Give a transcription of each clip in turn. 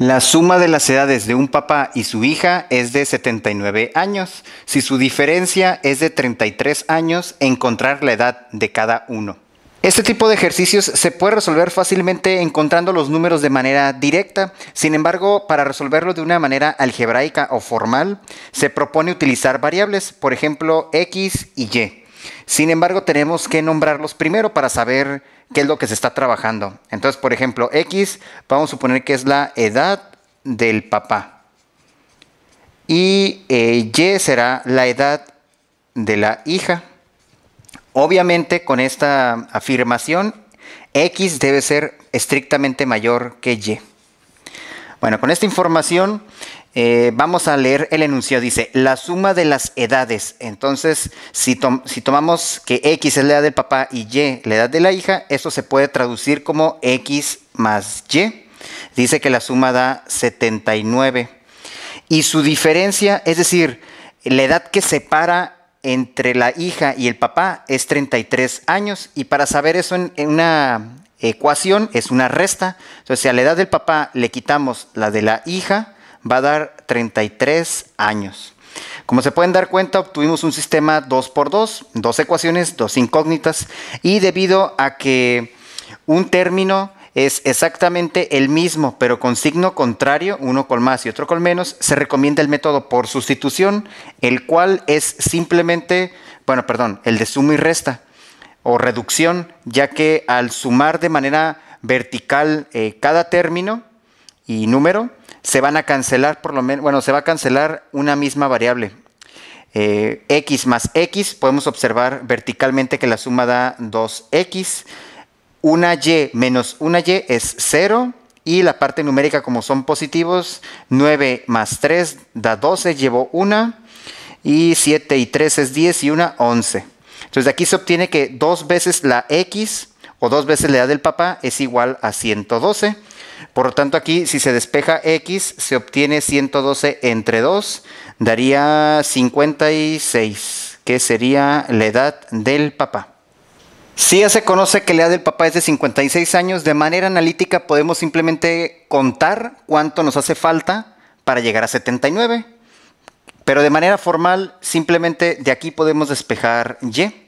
La suma de las edades de un papá y su hija es de 79 años. Si su diferencia es de 33 años, encontrar la edad de cada uno. Este tipo de ejercicios se puede resolver fácilmente encontrando los números de manera directa, sin embargo, para resolverlo de una manera algebraica o formal, se propone utilizar variables, por ejemplo, x y y. Sin embargo, tenemos que nombrarlos primero para saber qué es lo que se está trabajando. Entonces, por ejemplo, X, vamos a suponer que es la edad del papá. Y eh, Y será la edad de la hija. Obviamente, con esta afirmación, X debe ser estrictamente mayor que Y. Bueno, con esta información eh, vamos a leer el enunciado. Dice, la suma de las edades. Entonces, si, tomamos que X es la edad del papá y Y la edad de la hija, eso se puede traducir como X más Y. Dice que la suma da 79. Y su diferencia, es decir, la edad que separa entre la hija y el papá es 33 años. Y para saber eso en una ecuación es una resta. Entonces, si a la edad del papá le quitamos la de la hija, va a dar 33 años. Como se pueden dar cuenta, obtuvimos un sistema 2x2, dos ecuaciones, dos incógnitas, y debido a que un término es exactamente el mismo, pero con signo contrario, uno con más y otro con menos, se recomienda el método por sustitución, el cual es simplemente, bueno, perdón, el de suma y resta o reducción, ya que al sumar de manera vertical eh, cada término y número, se van a cancelar por lo menos, bueno, se va a cancelar una misma variable. Eh, x más x, podemos observar verticalmente que la suma da 2x, una y menos una y es 0, y la parte numérica como son positivos, 9 más 3 da 12, llevo 1, y 7 y 3 es 10 y una 11. Entonces de aquí se obtiene que dos veces la X o dos veces la edad del papá es igual a 112. Por lo tanto, aquí si se despeja X, se obtiene 112 entre 2, daría 56, que sería la edad del papá. Si ya se conoce que la edad del papá es de 56 años, de manera analítica podemos simplemente contar cuánto nos hace falta para llegar a 79. Pero de manera formal, simplemente de aquí podemos despejar Y.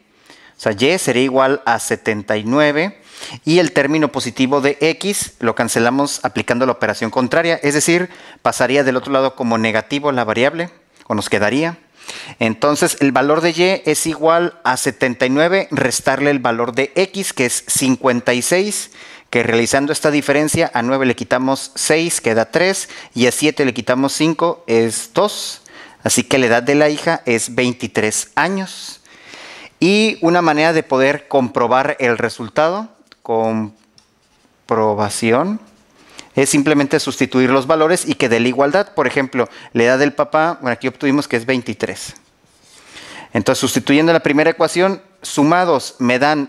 O sea, y sería igual a 79 y el término positivo de x lo cancelamos aplicando la operación contraria, es decir, pasaría del otro lado como negativo la variable o nos quedaría. Entonces el valor de y es igual a 79 restarle el valor de x que es 56 que realizando esta diferencia a 9 le quitamos 6 queda 3 y a 7 le quitamos 5 es 2. Así que la edad de la hija es 23 años. Y una manera de poder comprobar el resultado, comprobación, es simplemente sustituir los valores y que de la igualdad. Por ejemplo, la edad del papá, bueno, aquí obtuvimos que es 23. Entonces, sustituyendo la primera ecuación, sumados me dan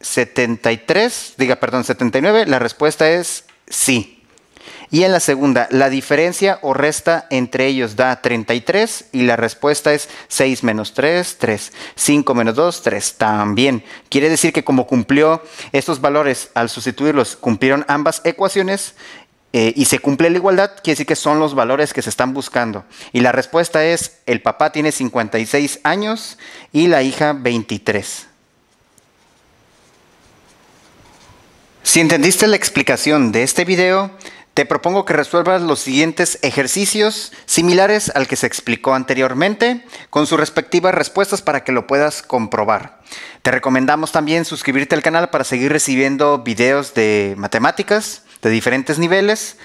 73, diga, perdón, 79, la respuesta es sí. Y en la segunda, la diferencia o resta entre ellos da 33 y la respuesta es 6 menos 3, 3. 5 menos 2, 3. También. Quiere decir que como cumplió estos valores al sustituirlos, cumplieron ambas ecuaciones, eh, y se cumple la igualdad, quiere decir que son los valores que se están buscando. Y la respuesta es, el papá tiene 56 años y la hija 23. Si entendiste la explicación de este video, te propongo que resuelvas los siguientes ejercicios similares al que se explicó anteriormente, con sus respectivas respuestas para que lo puedas comprobar. Te recomendamos también suscribirte al canal para seguir recibiendo videos de matemáticas de diferentes niveles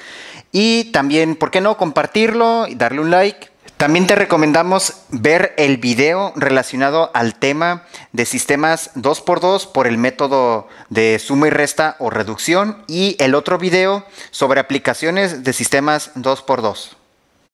y también, ¿por qué no?, compartirlo y darle un like también te recomendamos ver el video relacionado al tema de sistemas 2x2 por el método de suma y resta o reducción y el otro video sobre aplicaciones de sistemas 2x2.